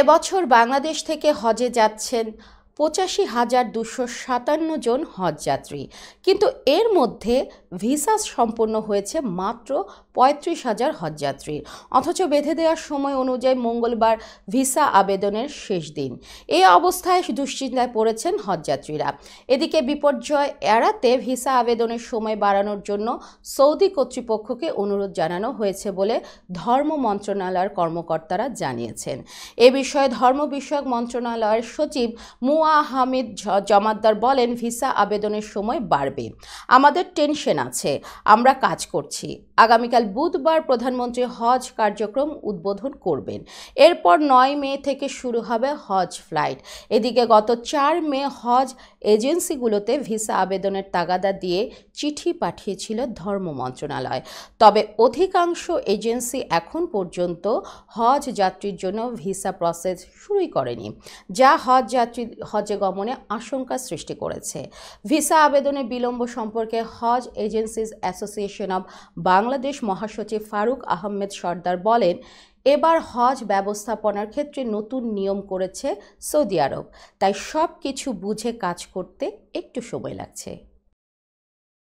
এবছর বাংলাদেশ থেকে হজে যাচ্ছেন পঁচাশি হাজার দুশো সাতান্ন জন হজযাত্রী কিন্তু এর মধ্যে ভিসা সম্পন্ন হয়েছে মাত্র পঁয়ত্রিশ হাজার হজযাত্রীর অথচ বেঁধে দেওয়ার সময় অনুযায়ী মঙ্গলবার ভিসা আবেদনের শেষ দিন এ অবস্থায় দুশ্চিন্তায় পড়েছেন হজযাত্রীরা এদিকে বিপর্যয় এড়াতে ভিসা আবেদনের সময় বাড়ানোর জন্য সৌদি কর্তৃপক্ষকে অনুরোধ জানানো হয়েছে বলে ধর্ম মন্ত্রণালয়ের কর্মকর্তারা জানিয়েছেন এ বিষয়ে ধর্ম বিষয়ক মন্ত্রণালয়ের সচিব মুয়া হামিদ জমাদ্দার বলেন ভিসা আবেদনের সময় বাড়বে আমাদের টেনশন আছে আমরা কাজ করছি আগামীকাল বুধবার প্রধানমন্ত্রী হজ কার্যক্রম উদ্বোধন করবেন এরপর নয় মে থেকে শুরু হবে হজ ফ্লাইট এদিকে গত চার মে হজ এজেন্সিগুলোতে ভিসা আবেদনের তাগাদা দিয়ে চিঠি পাঠিয়েছিল ধর্ম মন্ত্রণালয় তবে অধিকাংশ এজেন্সি এখন পর্যন্ত হজ যাত্রীর জন্য ভিসা প্রসেস শুরুই করেনি যা হজ যাত্রী হজে গমনে আশঙ্কা সৃষ্টি করেছে ভিসা আবেদনে বিলম্ব সম্পর্কে Hajj Agencies Association of Bangladesh মহাসচিব ফারুক আহমেদ সর্দার বলেন এবার হজ ব্যবস্থাপনার ক্ষেত্রে নতুন নিয়ম করেছে সৌদি আরব তাই সব কিছু বুঝে কাজ করতে একটু সময় লাগছে